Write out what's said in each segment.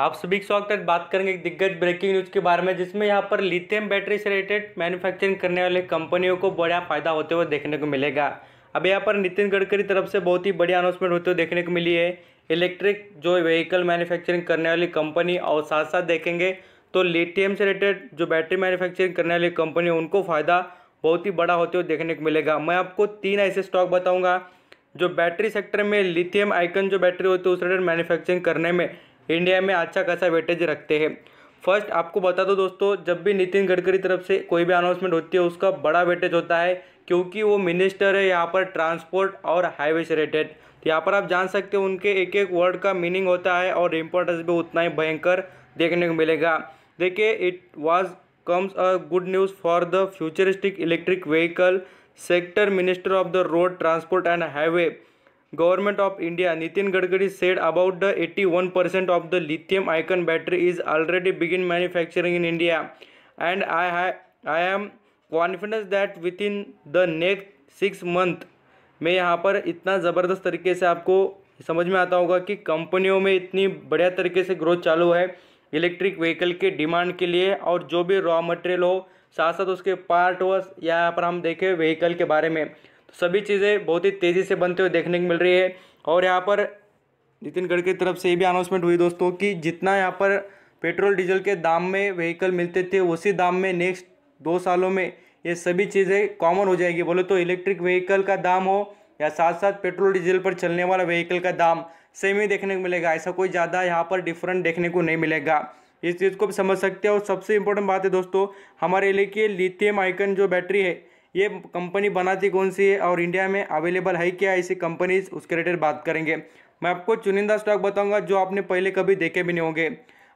आप सभी स्वागत तक बात करेंगे दिग्गज ब्रेकिंग न्यूज के बारे में जिसमें यहाँ पर लिथियम बैटरी से रिलेटेड मैन्युफैक्चरिंग करने वाले कंपनियों को बड़ा फायदा होते हुए देखने को मिलेगा अब यहाँ पर नितिन गडकरी तरफ से बहुत ही बड़ी अनाउंसमेंट होते हुए देखने को मिली है इलेक्ट्रिक जो व्हीकल मैन्युफैक्चरिंग करने वाली कंपनी और साथ साथ देखेंगे तो लिथियम से रिलेटेड जो बैटरी मैन्युफैक्चरिंग करने वाली कंपनी उनको फ़ायदा बहुत ही बड़ा होते हुए देखने को मिलेगा मैं आपको तीन ऐसे स्टॉक बताऊँगा जो बैटरी सेक्टर में लिथियम आइकन जो बैटरी होती है उस रिलेटेड मैन्युफैक्चरिंग करने में इंडिया में अच्छा खासा वेटेज रखते हैं फर्स्ट आपको बता दो दोस्तों जब भी नितिन गडकरी तरफ से कोई भी अनाउंसमेंट होती है उसका बड़ा वेटेज होता है क्योंकि वो मिनिस्टर है यहाँ पर ट्रांसपोर्ट और हाईवे से रिलेटेड तो यहाँ पर आप जान सकते हो उनके एक एक वर्ड का मीनिंग होता है और इम्पोर्टेंस भी उतना ही भयंकर देखने को मिलेगा देखिए it was comes a good news for the futuristic electric vehicle sector minister of the road transport and highway Nitin Gadkari said about the eighty one the 81% the lithium lithium battery is already begin manufacturing in India and I है I am confidence that within the next six month में यहाँ पर इतना ज़बरदस्त तरीके से आपको समझ में आता होगा कि कंपनियों में इतनी बढ़िया तरीके से ग्रोथ चालू है इलेक्ट्रिक व्हीकल के डिमांड के लिए और जो भी रॉ मटेरियल हो साथ साथ उसके पार्ट हो यहाँ पर हम देखें व्हीकल के बारे में सभी चीज़ें बहुत ही तेज़ी से बनते हुए देखने को मिल रही है और यहाँ पर नितिन गडकरी तरफ से ये भी अनाउंसमेंट हुई दोस्तों कि जितना यहाँ पर पेट्रोल डीजल के दाम में व्हीकल मिलते थे उसी दाम में नेक्स्ट दो सालों में ये सभी चीज़ें कॉमन हो जाएगी बोले तो इलेक्ट्रिक व्हीकल का दाम हो या साथ साथ पेट्रोल डीजल पर चलने वाला व्हीकल का दाम सेम ही देखने को मिलेगा ऐसा कोई ज़्यादा यहाँ पर डिफरेंट देखने को नहीं मिलेगा इस चीज़ को भी समझ सकते हैं और सबसे इम्पोर्टेंट बात है दोस्तों हमारे लिए लिथियम आइकन जो बैटरी है ये कंपनी बनाती कौन सी है और इंडिया में अवेलेबल है क्या ऐसी कंपनीज उसके रिलेटेड बात करेंगे मैं आपको चुनिंदा स्टॉक बताऊंगा जो आपने पहले कभी देखे भी नहीं होंगे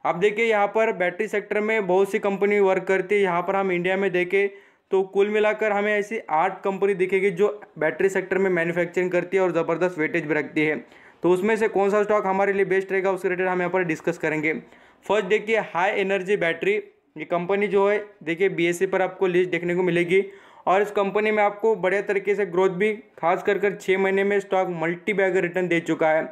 आप देखिए यहाँ पर बैटरी सेक्टर में बहुत सी कंपनी वर्क करती है यहाँ पर हम इंडिया में देखें तो कुल मिलाकर हमें ऐसी आठ कंपनी दिखेगी जो बैटरी सेक्टर में मैन्युफैक्चरिंग करती है और ज़बरदस्त वेटेज भी रखती है तो उसमें से कौन सा स्टॉक हमारे लिए बेस्ट रहेगा उसके रिलेटेड हम यहाँ पर डिस्कस करेंगे फर्स्ट देखिए हाई एनर्जी बैटरी ये कंपनी जो है देखिए बी e पर आपको लिस्ट देखने को मिलेगी और इस कंपनी में आपको बढ़िया तरीके से ग्रोथ भी खास कर कर छः महीने में स्टॉक मल्टी बैगर रिटर्न दे चुका है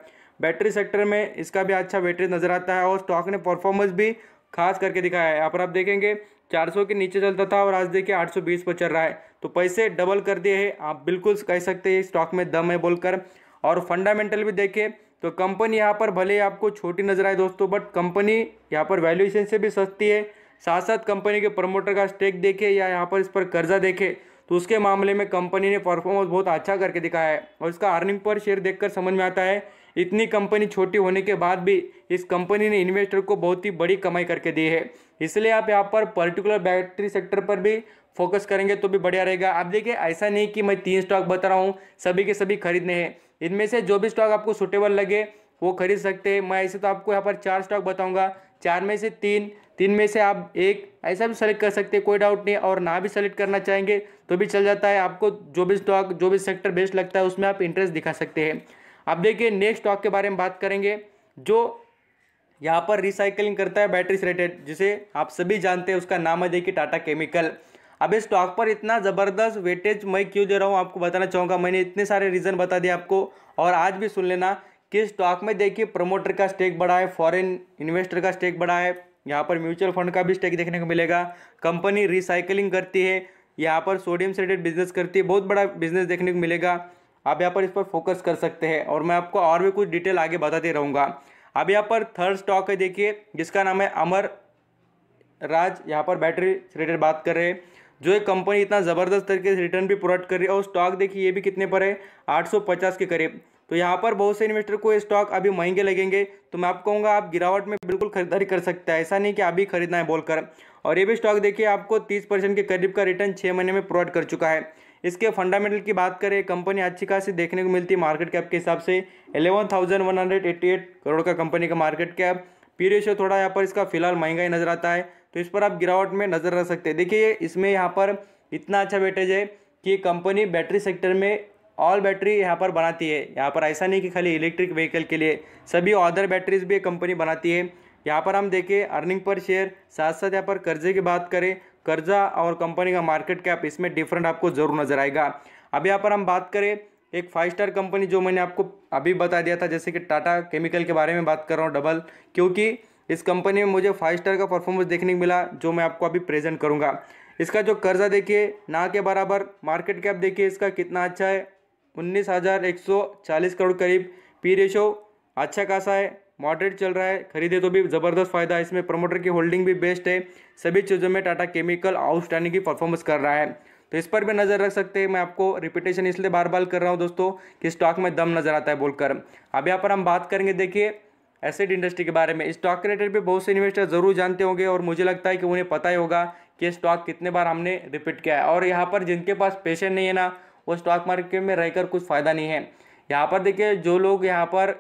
बैटरी सेक्टर में इसका भी अच्छा बैटरी नज़र आता है और स्टॉक ने परफॉर्मेंस भी खास करके दिखाया है यहाँ पर आप देखेंगे 400 के नीचे चलता था और आज देखिए 820 पर चल रहा है तो पैसे डबल कर दिए हैं आप बिल्कुल कह सकते हैं स्टॉक में दम है बोलकर और फंडामेंटल भी देखें तो कंपनी यहाँ पर भले ही आपको छोटी नजर आए दोस्तों बट कंपनी यहाँ पर वैल्यूएशन से भी सस्ती है साथ साथ कंपनी के प्रमोटर का स्टेक देखे या यहाँ पर इस पर कर्जा देखे तो उसके मामले में कंपनी ने परफॉर्मेंस बहुत अच्छा करके दिखाया है और इसका अर्निंग पर शेयर देखकर समझ में आता है इतनी कंपनी छोटी होने के बाद भी इस कंपनी ने इन्वेस्टर को बहुत ही बड़ी कमाई करके दी है इसलिए आप यहाँ पर पर्टिकुलर बैटरी सेक्टर पर भी फोकस करेंगे तो भी बढ़िया रहेगा आप देखिए ऐसा नहीं कि मैं तीन स्टॉक बता रहा हूँ सभी के सभी खरीदने हैं इनमें से जो भी स्टॉक आपको सुटेबल लगे वो खरीद सकते हैं मैं ऐसे तो आपको यहाँ पर चार स्टॉक बताऊंगा चार में से तीन तीन में से आप एक ऐसा भी सेलेक्ट कर सकते हैं कोई डाउट नहीं और ना भी सेलेक्ट करना चाहेंगे तो भी चल जाता है आपको जो भी स्टॉक जो भी सेक्टर बेस्ट लगता है उसमें आप इंटरेस्ट दिखा सकते हैं अब देखिए नेक्स्ट स्टॉक के बारे में बात करेंगे जो यहाँ पर रिसाइकलिंग करता है बैटरी रिलेटेड जिसे आप सभी जानते हैं उसका नाम है देखिए टाटा केमिकल अब इस स्टॉक पर इतना ज़बरदस्त वेटेज मैं क्यों दे रहा हूँ आपको बताना चाहूँगा मैंने इतने सारे रीज़न बता दिए आपको और आज भी सुन लेना कि स्टॉक में देखिए प्रमोटर का स्टेक बढ़ा है फॉरेन इन्वेस्टर का स्टेक बढ़ा है यहाँ पर म्यूचुअल फंड का भी स्टेक देखने को मिलेगा कंपनी रिसाइकलिंग करती है यहाँ पर सोडियम से बिजनेस करती है बहुत बड़ा बिजनेस देखने को मिलेगा आप यहाँ पर इस पर फोकस कर सकते हैं और मैं आपको और भी कुछ डिटेल आगे बताते रहूँगा अब यहाँ पर थर्ड स्टॉक है देखिए जिसका नाम है अमर राज यहाँ पर बैटरी रिलेटेड बात कर रहे हैं जो एक कंपनी इतना ज़बरदस्त तरीके से रिटर्न भी प्रोवाइड कर रही है और स्टॉक देखिए ये भी कितने पर है 850 के करीब तो यहाँ पर बहुत से इन्वेस्टर को स्टॉक अभी महंगे लगेंगे तो मैं आपको कहूँगा आप गिरावट में बिल्कुल खरीदारी कर सकते हैं ऐसा नहीं कि अभी खरीदना है बोलकर और ये भी स्टॉक देखिए आपको तीस परसेंट के करीब का रिटर्न छः महीने में प्रोवाइड कर चुका है इसके फंडामेंटल की बात करें कंपनी अच्छी खासी देखने को मिलती है मार्केट कैप के हिसाब से eleven thousand one hundred eighty eight crore का कंपनी का मार्केट कैप पी रेशियो थोड़ा यहाँ पर इसका फिलहाल महंगा ही नज़र आता है तो इस पर आप गिरावट में नज़र रख सकते हैं देखिए इसमें यहाँ पर इतना अच्छा वेटेज है कि कंपनी बैटरी सेक्टर में ऑल बैटरी यहाँ पर बनाती है यहाँ पर ऐसा नहीं कि खाली इलेक्ट्रिक व्हीकल के लिए सभी अदर बैटरीज भी कंपनी बनाती है यहाँ पर हम देखें अर्निंग पर शेयर साथ साथ यहाँ पर कर्जे की बात करें कर्जा और कंपनी का मार्केट कैप इसमें डिफरेंट आपको जरूर नजर आएगा अब यहाँ पर हम बात करें एक फाइव स्टार कंपनी जो मैंने आपको अभी बता दिया था जैसे कि टाटा केमिकल के बारे में बात कर रहा हूँ डबल क्योंकि इस कंपनी में मुझे फाइव स्टार का परफॉर्मेंस देखने को मिला जो मैं आपको अभी प्रेजेंट करूँगा इसका जो कर्जा देखिए ना के बराबर मार्केट कैप देखिए इसका कितना अच्छा है उन्नीस हज़ार एक सौ चालीस करोड़ करीब पी रेशो अच्छा खासा है मॉडरेट चल रहा है खरीदे तो भी ज़बरदस्त फायदा है इसमें प्रमोटर की होल्डिंग भी बेस्ट है सभी चीज़ों में टाटा केमिकल आउटस्टैंडिंग की परफॉर्मेंस कर रहा है तो इस पर भी नज़र रख सकते हैं मैं आपको रिपीटेशन इसलिए बार बार कर रहा हूँ दोस्तों कि स्टॉक में दम नज़र आता है बोलकर अब यहाँ पर हम बात करेंगे देखिए एसेड इंडस्ट्री के बारे में स्टॉक के रिलेटेड भी बहुत से इन्वेस्टर ज़रूर जानते होंगे और मुझे लगता है कि उन्हें पता ही होगा कि स्टॉक कितने बार हमने रिपीट किया है और यहाँ पर जिनके पास पेशेंट नहीं है ना वो स्टॉक मार्केट में रहकर कुछ फ़ायदा नहीं है यहाँ पर देखिए जो लोग यहाँ पर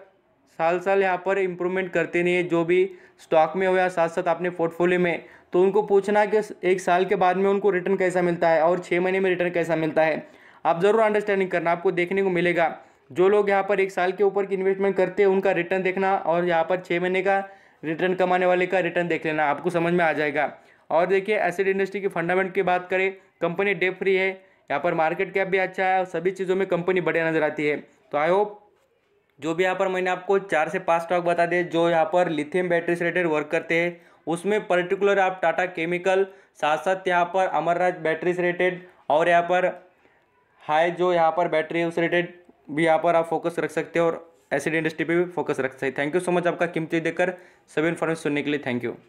साल साल यहाँ पर इम्प्रूवमेंट करते नहीं है जो भी स्टॉक में हो या साथ साथ अपने पोर्टफोलियो में तो उनको पूछना कि एक साल के बाद में उनको रिटर्न कैसा मिलता है और छः महीने में रिटर्न कैसा मिलता है आप ज़रूर अंडरस्टैंडिंग करना आपको देखने को मिलेगा जो लोग यहाँ पर एक साल के ऊपर की इन्वेस्टमेंट करते हैं उनका रिटर्न देखना और यहाँ पर छः महीने का रिटर्न कमाने वाले का रिटर्न देख लेना आपको समझ में आ जाएगा और देखिए एसिड इंडस्ट्री की फंडामेंट की बात करें कंपनी डेप फ्री है यहाँ पर मार्केट कैप भी अच्छा है सभी चीज़ों में कंपनी बढ़िया नज़र आती है तो आई होप जो भी यहाँ पर मैंने आपको चार से पाँच स्टॉक बता दिए जो यहाँ पर लिथियम बैटरी से रिलेटेड वर्क करते हैं उसमें पर्टिकुलर आप टाटा केमिकल साथ साथ यहाँ पर अमरराज बैटरी से रिलेटेड और यहाँ पर हाई जो यहाँ पर बैटरी है उस रिलेटेड भी यहाँ पर आप फोकस रख सकते हो और एसिड इंडस्ट्री पे भी फोकस रख सकते हैं थैंक यू सो मच आपका कीमती देकर सभी इन्फॉर्मेशन सुनने के लिए थैंक यू